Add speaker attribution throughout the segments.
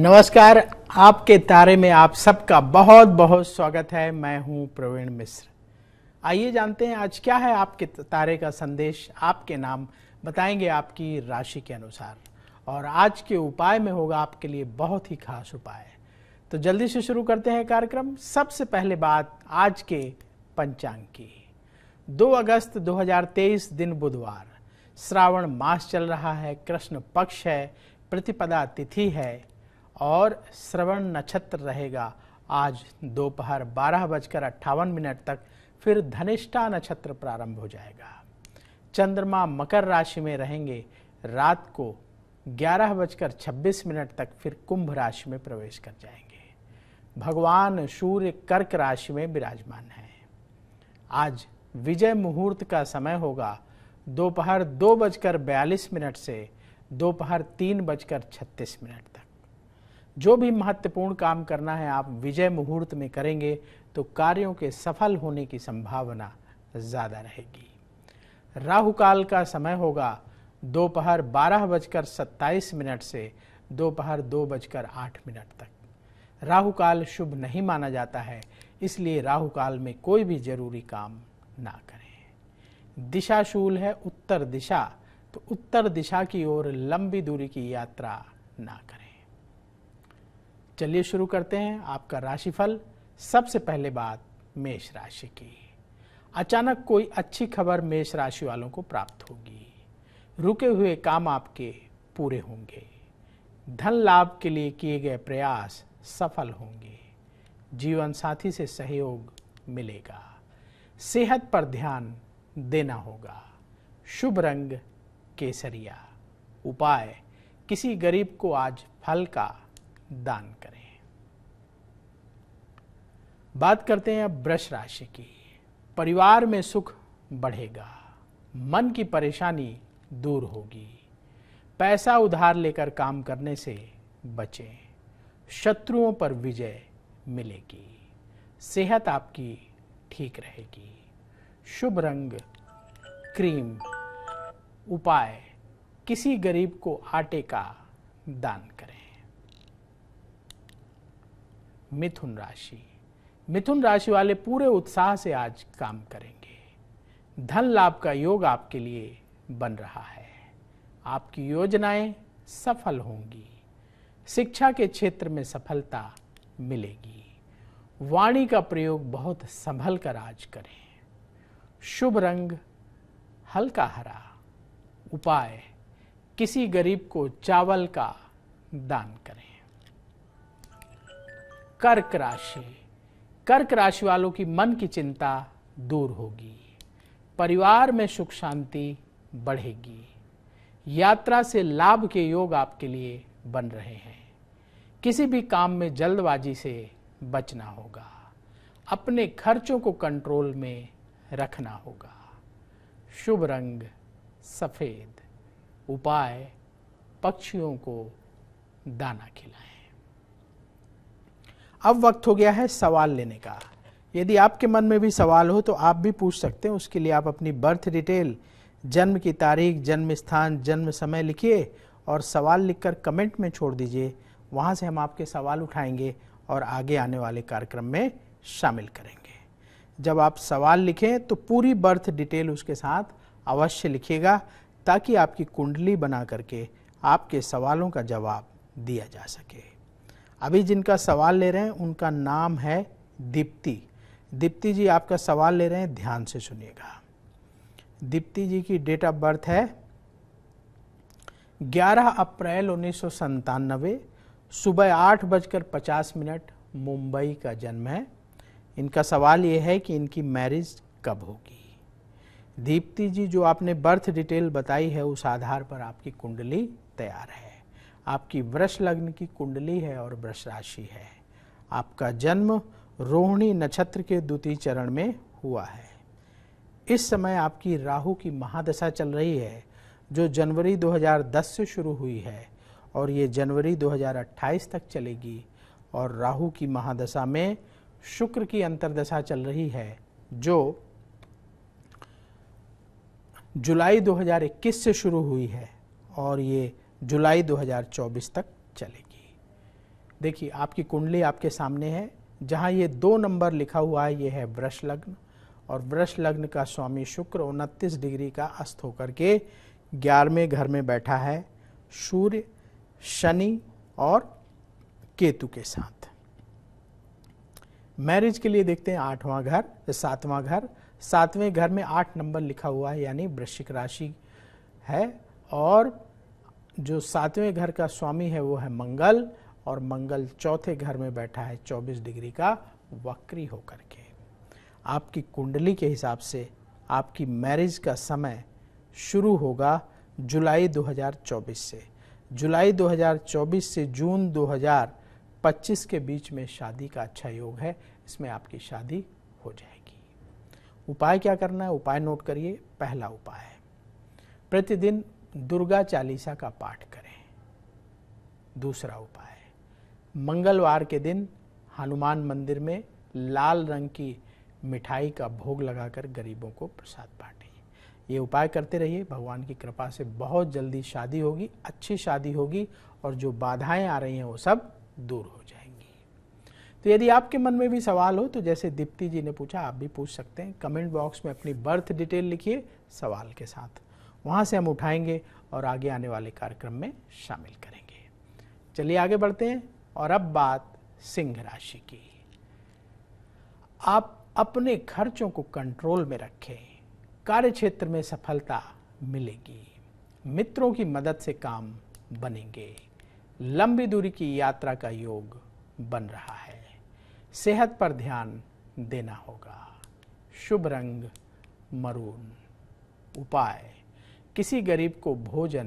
Speaker 1: नमस्कार आपके तारे में आप सबका बहुत बहुत स्वागत है मैं हूं प्रवीण मिश्र आइए जानते हैं आज क्या है आपके तारे का संदेश आपके नाम बताएंगे आपकी राशि के अनुसार और आज के उपाय में होगा आपके लिए बहुत ही खास उपाय तो जल्दी से शुरू करते हैं कार्यक्रम सबसे पहले बात आज के पंचांग की 2 अगस्त 2023 दिन बुधवार श्रावण मास चल रहा है कृष्ण पक्ष है प्रतिपदा तिथि है और श्रवण नक्षत्र रहेगा आज दोपहर बारह बजकर अट्ठावन मिनट तक फिर धनिष्ठा नक्षत्र प्रारंभ हो जाएगा चंद्रमा मकर राशि में रहेंगे रात को ग्यारह बजकर छब्बीस मिनट तक फिर कुंभ राशि में प्रवेश कर जाएंगे भगवान सूर्य कर्क राशि में विराजमान है आज विजय मुहूर्त का समय होगा दोपहर दो बजकर बयालीस मिनट से दोपहर तीन बजकर छत्तीस मिनट तक जो भी महत्वपूर्ण काम करना है आप विजय मुहूर्त में करेंगे तो कार्यों के सफल होने की संभावना ज़्यादा रहेगी राहु काल का समय होगा दोपहर बारह बजकर सत्ताईस मिनट से दोपहर दो बजकर आठ मिनट तक राहु काल शुभ नहीं माना जाता है इसलिए राहु काल में कोई भी जरूरी काम ना करें दिशाशूल है उत्तर दिशा तो उत्तर दिशा की ओर लंबी दूरी की यात्रा ना करें चलिए शुरू करते हैं आपका राशिफल सबसे पहले बात मेष राशि की अचानक कोई अच्छी खबर मेष राशि वालों को प्राप्त होगी रुके हुए काम आपके पूरे होंगे धन लाभ के लिए किए गए प्रयास सफल होंगे जीवन साथी से सहयोग मिलेगा सेहत पर ध्यान देना होगा शुभ रंग केसरिया उपाय किसी गरीब को आज फल का दान करें बात करते हैं अब वृष राशि की परिवार में सुख बढ़ेगा मन की परेशानी दूर होगी पैसा उधार लेकर काम करने से बचें शत्रुओं पर विजय मिलेगी सेहत आपकी ठीक रहेगी शुभ रंग क्रीम उपाय किसी गरीब को आटे का दान करें मिथुन राशि मिथुन राशि वाले पूरे उत्साह से आज काम करेंगे धन लाभ का योग आपके लिए बन रहा है आपकी योजनाएं सफल होंगी शिक्षा के क्षेत्र में सफलता मिलेगी वाणी का प्रयोग बहुत संभल कर आज करें शुभ रंग हल्का हरा उपाय किसी गरीब को चावल का दान करें कर्क राशि कर्क राशि वालों की मन की चिंता दूर होगी परिवार में सुख शांति बढ़ेगी यात्रा से लाभ के योग आपके लिए बन रहे हैं किसी भी काम में जल्दबाजी से बचना होगा अपने खर्चों को कंट्रोल में रखना होगा शुभ रंग सफ़ेद उपाय पक्षियों को दाना खिलाएं अब वक्त हो गया है सवाल लेने का यदि आपके मन में भी सवाल हो तो आप भी पूछ सकते हैं उसके लिए आप अपनी बर्थ डिटेल जन्म की तारीख जन्म स्थान जन्म समय लिखिए और सवाल लिखकर कमेंट में छोड़ दीजिए वहाँ से हम आपके सवाल उठाएंगे और आगे आने वाले कार्यक्रम में शामिल करेंगे जब आप सवाल लिखें तो पूरी बर्थ डिटेल उसके साथ अवश्य लिखिएगा ताकि आपकी कुंडली बना करके आपके सवालों का जवाब दिया जा सके अभी जिनका सवाल ले रहे हैं उनका नाम है दीप्ति दीप्ति जी आपका सवाल ले रहे हैं ध्यान से सुनिएगा दीप्ति जी की डेट ऑफ बर्थ है 11 अप्रैल उन्नीस सुबह आठ बजकर पचास मिनट मुंबई का जन्म है इनका सवाल ये है कि इनकी मैरिज कब होगी दीप्ति जी जो आपने बर्थ डिटेल बताई है उस आधार पर आपकी कुंडली तैयार है आपकी वृक्ष लग्न की कुंडली है और वृक्ष राशि है आपका जन्म रोहिणी नक्षत्र के द्वितीय चरण में हुआ है इस समय आपकी राहु की महादशा चल रही है जो जनवरी 2010 से शुरू हुई है और ये जनवरी 2028 तक चलेगी और राहु की महादशा में शुक्र की अंतरदशा चल रही है जो जुलाई 2021 से शुरू हुई है और ये जुलाई 2024 तक चलेगी देखिए आपकी कुंडली आपके सामने है जहां ये दो नंबर लिखा हुआ है ये है वृक्ष लग्न और वृक्ष लग्न का स्वामी शुक्र उनतीस डिग्री का अस्त होकर के ग्यारहवें घर में बैठा है सूर्य शनि और केतु के साथ मैरिज के लिए देखते हैं आठवां घर सातवां घर सातवें घर में आठ नंबर लिखा हुआ है यानी वृश्चिक राशि है और जो सातवें घर का स्वामी है वो है मंगल और मंगल चौथे घर में बैठा है 24 डिग्री का वक्री होकर के आपकी कुंडली के हिसाब से आपकी मैरिज का समय शुरू होगा जुलाई 2024 से जुलाई 2024 से जून 2025 के बीच में शादी का अच्छा योग है इसमें आपकी शादी हो जाएगी उपाय क्या करना है उपाय नोट करिए पहला उपाय प्रतिदिन दुर्गा चालीसा का पाठ करें दूसरा उपाय मंगलवार के दिन हनुमान मंदिर में लाल रंग की मिठाई का भोग लगाकर गरीबों को प्रसाद बांटें ये उपाय करते रहिए भगवान की कृपा से बहुत जल्दी शादी होगी अच्छी शादी होगी और जो बाधाएं आ रही हैं वो सब दूर हो जाएंगी तो यदि आपके मन में भी सवाल हो तो जैसे दीप्ति जी ने पूछा आप भी पूछ सकते हैं कमेंट बॉक्स में अपनी बर्थ डिटेल लिखिए सवाल के साथ वहाँ से हम उठाएंगे और आगे आने वाले कार्यक्रम में शामिल करेंगे चलिए आगे बढ़ते हैं और अब बात सिंह राशि की आप अपने खर्चों को कंट्रोल में रखें कार्य क्षेत्र में सफलता मिलेगी मित्रों की मदद से काम बनेंगे लंबी दूरी की यात्रा का योग बन रहा है सेहत पर ध्यान देना होगा शुभ रंग मरून उपाय किसी गरीब को भोजन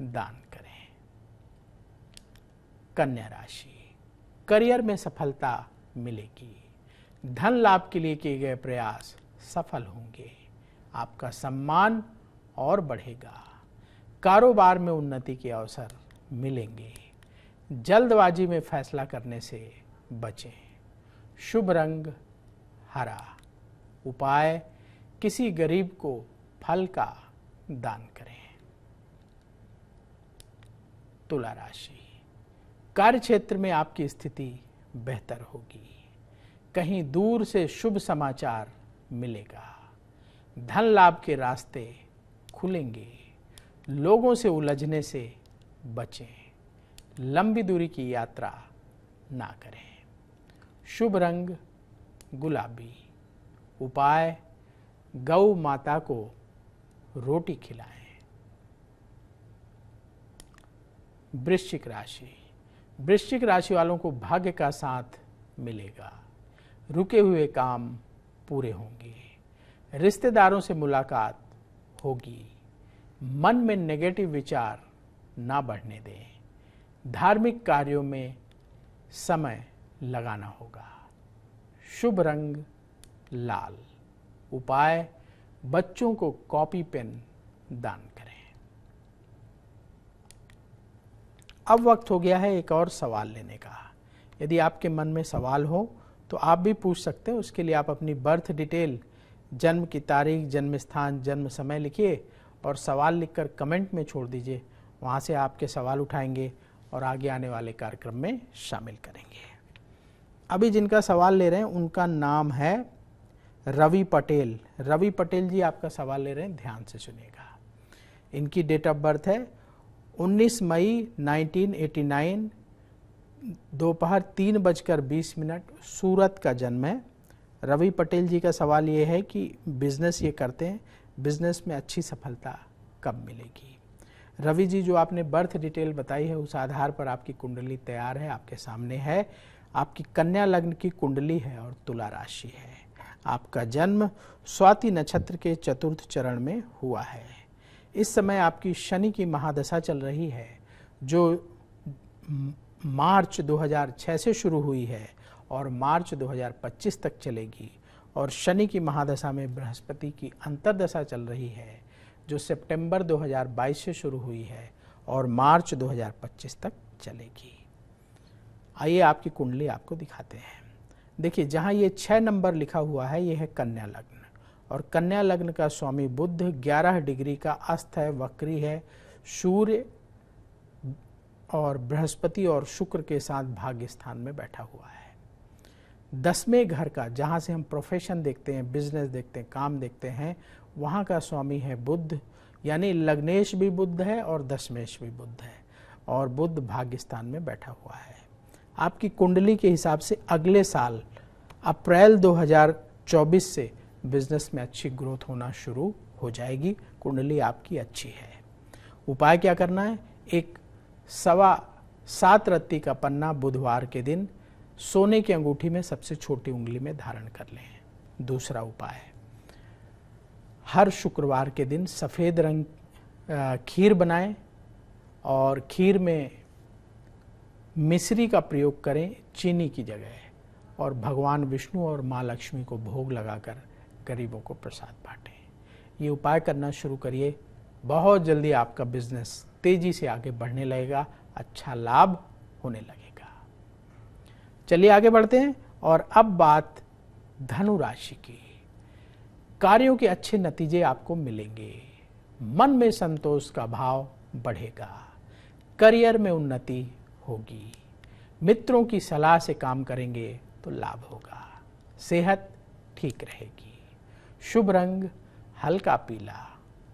Speaker 1: दान करें कन्या राशि करियर में सफलता मिलेगी धन लाभ के लिए किए गए प्रयास सफल होंगे आपका सम्मान और बढ़ेगा कारोबार में उन्नति के अवसर मिलेंगे जल्दबाजी में फैसला करने से बचें शुभ रंग हरा उपाय किसी गरीब को फल का दान करें तुला राशि कार्य क्षेत्र में आपकी स्थिति बेहतर होगी कहीं दूर से शुभ समाचार मिलेगा धन लाभ के रास्ते खुलेंगे लोगों से उलझने से बचें लंबी दूरी की यात्रा ना करें शुभ रंग गुलाबी उपाय गौ माता को रोटी खिलाएं वृश्चिक राशि वृश्चिक राशि वालों को भाग्य का साथ मिलेगा रुके हुए काम पूरे होंगे रिश्तेदारों से मुलाकात होगी मन में नेगेटिव विचार ना बढ़ने दें धार्मिक कार्यों में समय लगाना होगा शुभ रंग लाल उपाय बच्चों को कॉपी पेन दान करें अब वक्त हो गया है एक और सवाल लेने का यदि आपके मन में सवाल हो तो आप भी पूछ सकते हैं उसके लिए आप अपनी बर्थ डिटेल जन्म की तारीख जन्म स्थान जन्म समय लिखिए और सवाल लिखकर कमेंट में छोड़ दीजिए वहाँ से आपके सवाल उठाएंगे और आगे आने वाले कार्यक्रम में शामिल करेंगे अभी जिनका सवाल ले रहे हैं उनका नाम है रवि पटेल रवि पटेल जी आपका सवाल ले रहे हैं ध्यान से सुनेगा इनकी डेट ऑफ बर्थ है 19 मई 1989 दोपहर तीन बजकर बीस मिनट सूरत का जन्म है रवि पटेल जी का सवाल ये है कि बिज़नेस ये करते हैं बिज़नेस में अच्छी सफलता कब मिलेगी रवि जी जो आपने बर्थ डिटेल बताई है उस आधार पर आपकी कुंडली तैयार है आपके सामने है आपकी कन्या लग्न की कुंडली है और तुला राशि है आपका जन्म स्वाति नक्षत्र के चतुर्थ चरण में हुआ है इस समय आपकी शनि की महादशा चल रही है जो मार्च 2006 से शुरू हुई है और मार्च 2025 तक चलेगी और शनि की महादशा में बृहस्पति की अंतरदशा चल रही है जो सितंबर 2022 से शुरू हुई है और मार्च 2025 तक चलेगी आइए आपकी कुंडली आपको दिखाते हैं देखिए जहाँ ये छः नंबर लिखा हुआ है ये है कन्या लग्न और कन्या लग्न का स्वामी बुद्ध ग्यारह डिग्री का अस्त है वक्री है सूर्य और बृहस्पति और शुक्र के साथ भाग्य स्थान में बैठा हुआ है दसवें घर का जहाँ से हम प्रोफेशन देखते हैं बिजनेस देखते हैं काम देखते हैं वहाँ का स्वामी है बुद्ध यानी लग्नेश भी बुद्ध है और दशमेश भी बुद्ध है और बुद्ध भाग्यस्थान में बैठा हुआ है आपकी कुंडली के हिसाब से अगले साल अप्रैल 2024 से बिजनेस में अच्छी ग्रोथ होना शुरू हो जाएगी कुंडली आपकी अच्छी है उपाय क्या करना है एक सवा सात रत्ती का पन्ना बुधवार के दिन सोने की अंगूठी में सबसे छोटी उंगली में धारण कर लें दूसरा उपाय हर शुक्रवार के दिन सफ़ेद रंग खीर बनाएं और खीर में मिश्री का प्रयोग करें चीनी की जगह और भगवान विष्णु और माँ लक्ष्मी को भोग लगाकर गरीबों को प्रसाद बांटें ये उपाय करना शुरू करिए बहुत जल्दी आपका बिजनेस तेजी से आगे बढ़ने लगेगा अच्छा लाभ होने लगेगा चलिए आगे बढ़ते हैं और अब बात धनु राशि की कार्यों के अच्छे नतीजे आपको मिलेंगे मन में संतोष का भाव बढ़ेगा करियर में उन्नति होगी मित्रों की सलाह से काम करेंगे तो लाभ होगा सेहत ठीक रहेगी शुभ रंग हल्का पीला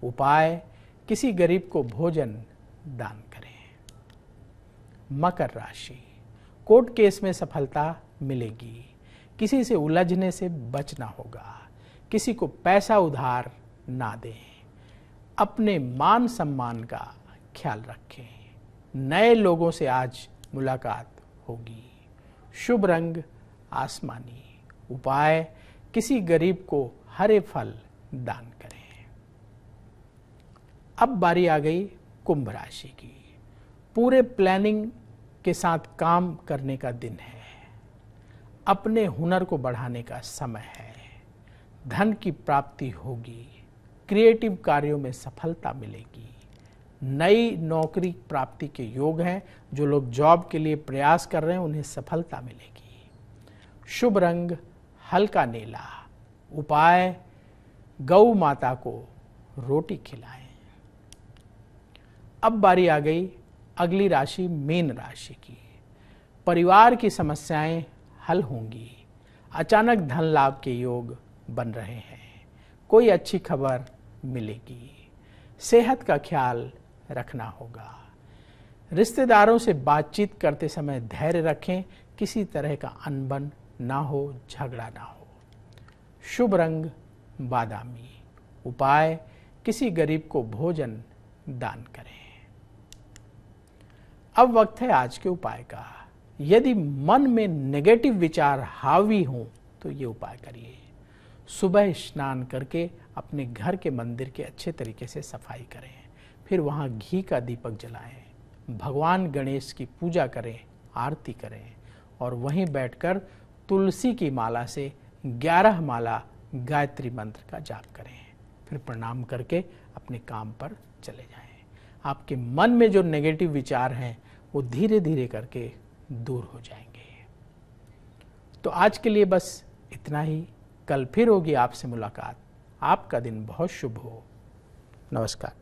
Speaker 1: उपाय किसी गरीब को भोजन दान करें मकर राशि कोर्ट केस में सफलता मिलेगी किसी से उलझने से बचना होगा किसी को पैसा उधार ना दें अपने मान सम्मान का ख्याल रखें नए लोगों से आज मुलाकात होगी शुभ रंग आसमानी उपाय किसी गरीब को हरे फल दान करें अब बारी आ गई कुंभ राशि की पूरे प्लानिंग के साथ काम करने का दिन है अपने हुनर को बढ़ाने का समय है धन की प्राप्ति होगी क्रिएटिव कार्यों में सफलता मिलेगी नई नौकरी प्राप्ति के योग हैं जो लोग जॉब के लिए प्रयास कर रहे हैं उन्हें सफलता मिलेगी शुभ रंग हल्का नीला उपाय गौ माता को रोटी खिलाएं अब बारी आ गई अगली राशि मीन राशि की परिवार की समस्याएं हल होंगी अचानक धन लाभ के योग बन रहे हैं कोई अच्छी खबर मिलेगी सेहत का ख्याल रखना होगा रिश्तेदारों से बातचीत करते समय धैर्य रखें किसी तरह का अनबन ना हो झगड़ा ना हो शुभ रंग बादामी उपाय किसी गरीब को भोजन दान करें अब वक्त है आज के उपाय का यदि मन में नेगेटिव विचार हावी हो तो ये उपाय करिए सुबह स्नान करके अपने घर के मंदिर के अच्छे तरीके से सफाई करें फिर वहाँ घी का दीपक जलाएं भगवान गणेश की पूजा करें आरती करें और वहीं बैठकर तुलसी की माला से ग्यारह माला गायत्री मंत्र का जाप करें फिर प्रणाम करके अपने काम पर चले जाएं आपके मन में जो नेगेटिव विचार हैं वो धीरे धीरे करके दूर हो जाएंगे तो आज के लिए बस इतना ही कल फिर होगी आपसे मुलाकात आपका दिन बहुत शुभ हो नमस्कार